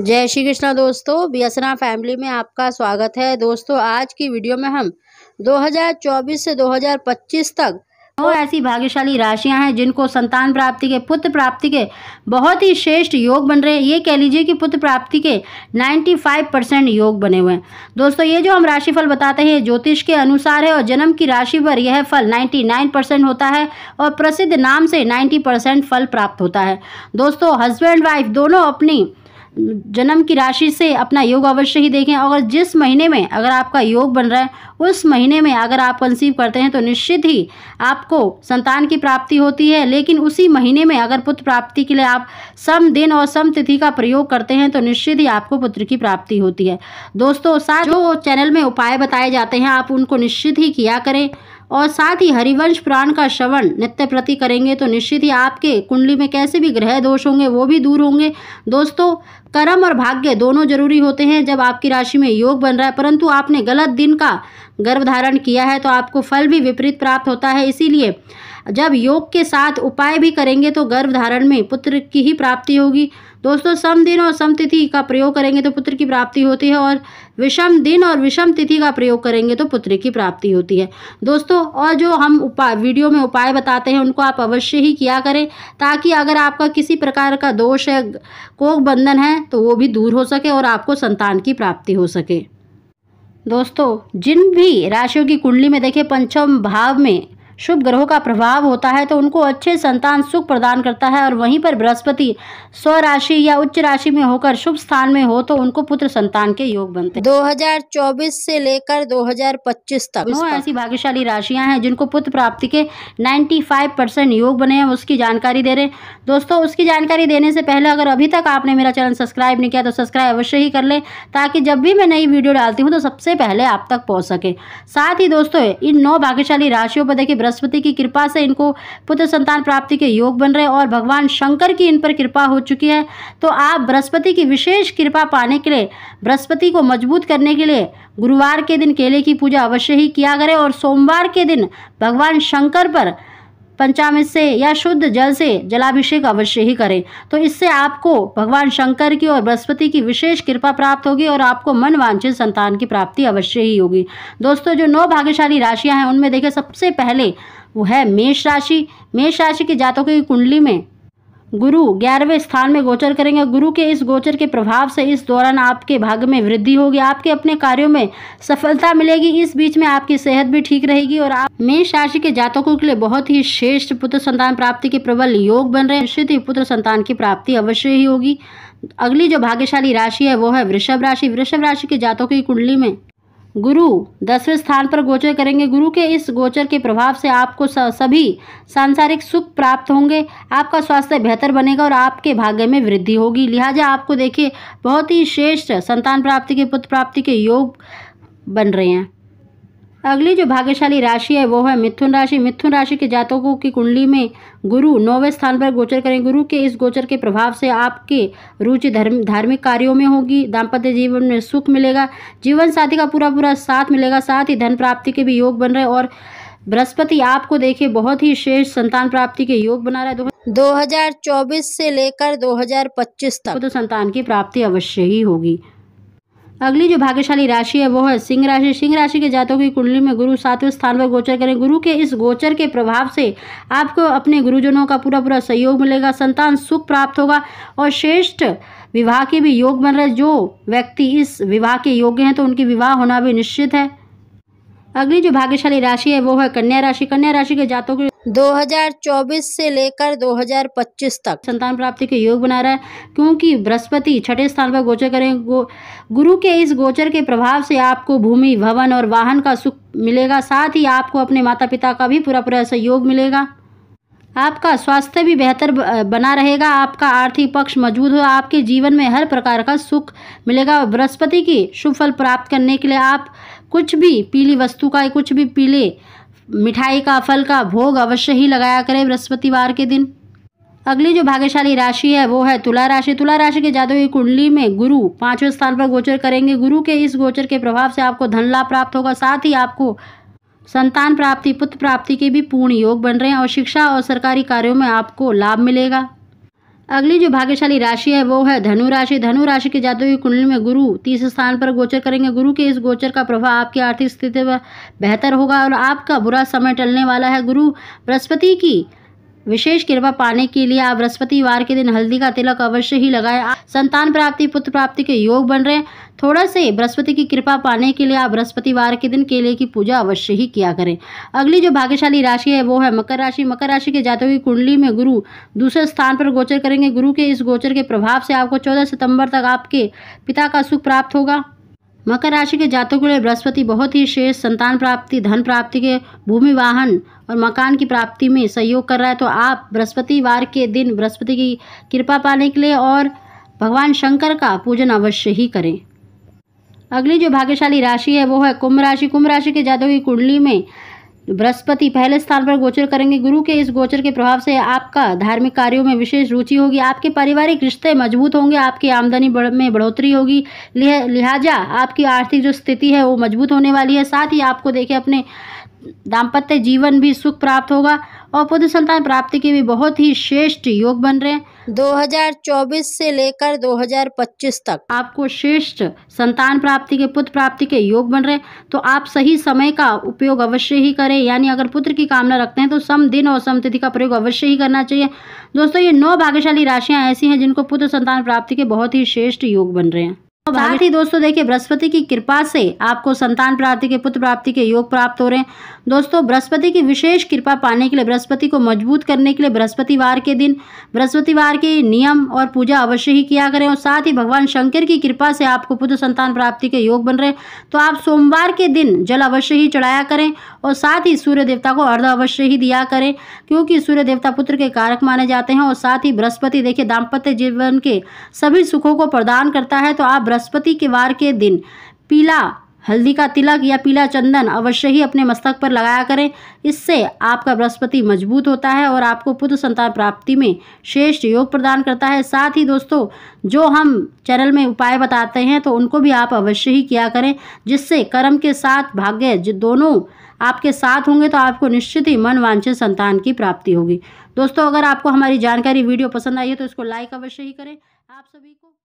जय श्री कृष्णा दोस्तों बियसना फैमिली में आपका स्वागत है दोस्तों आज की वीडियो में हम 2024 से 2025 तक दो ऐसी भाग्यशाली राशियां हैं जिनको संतान प्राप्ति के पुत्र प्राप्ति के बहुत ही श्रेष्ठ योग बन रहे हैं ये कह लीजिए कि पुत्र प्राप्ति के 95 परसेंट योग बने हुए हैं दोस्तों ये जो हम राशिफल बताते हैं ये ज्योतिष के अनुसार है और जन्म की राशि पर यह फल 99 परसेंट होता है और प्रसिद्ध नाम से नाइन्टी परसेंट फल प्राप्त होता है दोस्तों हस्बैंड वाइफ दोनों अपनी जन्म की राशि से अपना योग अवश्य ही देखें और जिस महीने में अगर आपका योग बन रहा है उस महीने में अगर आप कंसीव करते हैं तो निश्चित ही आपको संतान की प्राप्ति होती है लेकिन उसी महीने में अगर पुत्र प्राप्ति के लिए आप सम दिन और सम तिथि का प्रयोग करते हैं तो निश्चित ही आपको पुत्र की प्राप्ति होती है दोस्तों साथ जो चैनल में उपाय बताए जाते हैं आप उनको निश्चित ही किया करें और साथ ही हरिवंश पुराण का श्रवण नित्य प्रति करेंगे तो निश्चित ही आपके कुंडली में कैसे भी ग्रह दोष होंगे वो भी दूर होंगे दोस्तों कर्म और भाग्य दोनों जरूरी होते हैं जब आपकी राशि में योग बन रहा है परंतु आपने गलत दिन का गर्भ धारण किया है तो आपको फल भी विपरीत प्राप्त होता है इसीलिए जब योग के साथ उपाय भी करेंगे तो गर्भ धारण में पुत्र की ही प्राप्ति होगी दोस्तों सम दिन और सम तिथि का प्रयोग करेंगे तो पुत्र की प्राप्ति होती है और विषम दिन और विषम तिथि का प्रयोग करेंगे तो पुत्र की प्राप्ति होती है दोस्तों और जो हम उपाय वीडियो में उपाय बताते हैं उनको आप अवश्य ही किया करें ताकि अगर आपका किसी प्रकार का दोष है कोक बंधन है तो वो भी दूर हो सके और आपको संतान की प्राप्ति हो सके दोस्तों जिन भी राशियों की कुंडली में देखें पंचम भाव में शुभ ग्रहों का प्रभाव होता है तो उनको अच्छे संतान सुख प्रदान करता है और वहीं पर बृहस्पति स्व राशि या उच्च राशि में होकर शुभ स्थान में हो तो उनको पुत्र संतान के योग बनते हैं 2024 से लेकर 2025 तक नौ ऐसी भाग्यशाली राशियां हैं जिनको पुत्र प्राप्ति के 95 परसेंट योग बने हैं उसकी जानकारी दे रहे दोस्तों उसकी जानकारी देने से पहले अगर अभी तक आपने मेरा चैनल सब्सक्राइब नहीं किया तो सब्सक्राइब अवश्य ही कर लें ताकि जब भी मैं नई वीडियो डालती हूँ तो सबसे पहले आप तक पहुँच सके साथ ही दोस्तों इन नौ भाग्यशाली राशियों पर देखिए बृहस्पति की कृपा से इनको पुत्र संतान प्राप्ति के योग बन रहे और भगवान शंकर की इन पर कृपा हो चुकी है तो आप बृहस्पति की विशेष कृपा पाने के लिए बृहस्पति को मजबूत करने के लिए गुरुवार के दिन केले की पूजा अवश्य ही किया करें और सोमवार के दिन भगवान शंकर पर पंचामृत से या शुद्ध जल से जलाभिषेक अवश्य ही करें तो इससे आपको भगवान शंकर की और बृहस्पति की विशेष कृपा प्राप्त होगी और आपको मन वांछित संतान की प्राप्ति अवश्य ही होगी दोस्तों जो नौ भाग्यशाली राशियां हैं उनमें देखें सबसे पहले वो है मेष राशि मेष राशि के जातकों की कुंडली में गुरु ग्यारहवें स्थान में गोचर करेंगे गुरु के इस गोचर के प्रभाव से इस दौरान आपके भाग्य में वृद्धि होगी आपके अपने कार्यों में सफलता मिलेगी इस बीच में आपकी सेहत भी ठीक रहेगी और आप मेष राशि के जातकों के लिए बहुत ही श्रेष्ठ पुत्र संतान प्राप्ति के प्रबल योग बन रहे हैं निश्चित ही पुत्र संतान की प्राप्ति अवश्य ही होगी अगली जो भाग्यशाली राशि है वो है वृषभ राशि वृषभ राशि के जातकों की कुंडली में गुरु दसवें स्थान पर गोचर करेंगे गुरु के इस गोचर के प्रभाव से आपको सभी सांसारिक सुख प्राप्त होंगे आपका स्वास्थ्य बेहतर बनेगा और आपके भाग्य में वृद्धि होगी लिहाजा आपको देखिए बहुत ही श्रेष्ठ संतान प्राप्ति के पुत्र प्राप्ति के योग बन रहे हैं अगली जो भाग्यशाली राशि है वो है मिथुन राशि मिथुन राशि के जातकों की कुंडली में गुरु नौवें स्थान पर गोचर करें गुरु के इस गोचर के प्रभाव से आपके रुचि धर्म धार्मिक कार्यों में होगी दाम्पत्य जीवन में सुख मिलेगा जीवन साथी का पूरा पूरा साथ मिलेगा साथ ही धन प्राप्ति के भी योग बन रहे और बृहस्पति आपको देखिए बहुत ही शेष संतान प्राप्ति के योग बना रहा है दो हजार चौबीस से लेकर दो हजार पच्चीस तक तो संतान की प्राप्ति अवश्य ही होगी अगली जो भाग्यशाली राशि है वो है सिंह राशि सिंह राशि के जातकों की कुंडली में गुरु सातवें स्थान पर गोचर करें गुरु के इस गोचर के प्रभाव से आपको अपने गुरुजनों का पूरा पूरा सहयोग मिलेगा संतान सुख प्राप्त होगा और श्रेष्ठ विवाह के भी योग बन रहे जो व्यक्ति इस विवाह के योग्य हैं तो उनकी विवाह होना भी निश्चित है अगली जो भाग्यशाली राशि है वो है कन्या राशि कन्या राशि के जातों की 2024 से लेकर 2025 तक संतान प्राप्ति के योग बना रहा है क्योंकि बृहस्पति छठे स्थान पर गोचर करें गो, गुरु के इस गोचर के प्रभाव से आपको भूमि भवन और वाहन का सुख मिलेगा साथ ही आपको अपने माता पिता का भी पूरा पूरा सहयोग मिलेगा आपका स्वास्थ्य भी बेहतर बना रहेगा आपका आर्थिक पक्ष मजबूत हो आपके जीवन में हर प्रकार का सुख मिलेगा और बृहस्पति की शुभ फल प्राप्त करने के लिए आप कुछ भी पीली वस्तु का कुछ भी पीले मिठाई का फल का भोग अवश्य ही लगाया करें बृहस्पतिवार के दिन अगली जो भाग्यशाली राशि है वो है तुला राशि तुला राशि के जादू की कुंडली में गुरु पांचवें स्थान पर गोचर करेंगे गुरु के इस गोचर के प्रभाव से आपको धन लाभ प्राप्त होगा साथ ही आपको संतान प्राप्ति पुत्र प्राप्ति के भी पूर्ण योग बन रहे हैं और शिक्षा और सरकारी कार्यों में आपको लाभ मिलेगा अगली जो भाग्यशाली राशि है वो है धनु राशि धनु राशि के जातकों की कुंडली में गुरु तीस स्थान पर गोचर करेंगे गुरु के इस गोचर का प्रभाव आपकी आर्थिक स्थिति पर बेहतर होगा और आपका बुरा समय टलने वाला है गुरु बृहस्पति की विशेष कृपा पाने के लिए आप बृहस्पतिवार के दिन हल्दी का तिलक अवश्य ही लगाएं संतान प्राप्ति पुत्र प्राप्ति के योग बन रहे थोड़ा से बृहस्पति की कृपा पाने के लिए आप बृहस्पतिवार के दिन केले की पूजा अवश्य ही किया करें अगली जो भाग्यशाली राशि है वो है मकर राशि मकर राशि के जातों की कुंडली में गुरु दूसरे स्थान पर गोचर करेंगे गुरु के इस गोचर के प्रभाव से आपको चौदह सितंबर तक आपके पिता का सुख प्राप्त होगा मकर राशि के जातकों के लिए बृहस्पति बहुत ही शेष संतान प्राप्ति धन प्राप्ति के भूमि वाहन और मकान की प्राप्ति में सहयोग कर रहा है तो आप बृहस्पतिवार के दिन बृहस्पति की कृपा पाने के लिए और भगवान शंकर का पूजन अवश्य ही करें अगली जो भाग्यशाली राशि है वो है कुंभ राशि कुंभ राशि के जातकों की कुंडली में बृहस्पति पहले स्थान पर गोचर करेंगे गुरु के इस गोचर के प्रभाव से आपका धार्मिक कार्यों में विशेष रुचि होगी आपके पारिवारिक रिश्ते मजबूत होंगे आपकी आमदनी बढ़, में बढ़ोतरी होगी लिहाजा आपकी आर्थिक जो स्थिति है वो मजबूत होने वाली है साथ ही आपको देखिए अपने दाम्पत्य जीवन भी सुख प्राप्त होगा और पुत्र संतान प्राप्ति के भी बहुत ही श्रेष्ठ योग बन रहे हैं 2024 से लेकर 2025 तक आपको श्रेष्ठ संतान प्राप्ति के पुत्र प्राप्ति के योग बन रहे हैं तो आप सही समय का उपयोग अवश्य ही करें यानी अगर पुत्र की कामना रखते हैं तो सम दिन और सम तिथि का प्रयोग अवश्य ही करना चाहिए दोस्तों ये नौ भाग्यशाली राशियां ऐसी हैं जिनको पुत्र संतान प्राप्ति के बहुत ही श्रेष्ठ योग बन रहे हैं साथ ही दोस्तों देखिए बृहस्पति की कृपा से आपको संतान प्राप्ति के पुत्र प्राप्ति के योग प्राप्त हो रहे हैं दोस्तों बृहस्पति की विशेष कृपा पाने के लिए बृहस्पति को मजबूत करने के लिए बृहस्पतिवार के दिन बृहस्पतिवार के नियम और पूजा अवश्य ही किया करें और साथ ही भगवान शंकर की कृपा से आपको पुत्र संतान प्राप्ति के योग बन रहे तो आप सोमवार के दिन जल अवश्य ही चढ़ाया करें और साथ ही सूर्य देवता को अर्ध अवश्य ही दिया करें क्योंकि सूर्य देवता पुत्र के कारक माने जाते हैं और साथ ही बृहस्पति देखिए दाम्पत्य जीवन के सभी सुखों को प्रदान करता है तो आप बृहस्पति के वार के दिन पीला हल्दी का तिलक या पीला चंदन अवश्य ही अपने मस्तक पर लगाया करें इससे आपका बृहस्पति मजबूत होता है और आपको पुत्र संतान प्राप्ति में श्रेष्ठ योग प्रदान करता है साथ ही दोस्तों जो हम चैनल में उपाय बताते हैं तो उनको भी आप अवश्य ही किया करें जिससे कर्म के साथ भाग्य जो दोनों आपके साथ होंगे तो आपको निश्चित ही मन वांछित संतान की प्राप्ति होगी दोस्तों अगर आपको हमारी जानकारी वीडियो पसंद आई है तो इसको लाइक अवश्य ही करें आप सभी को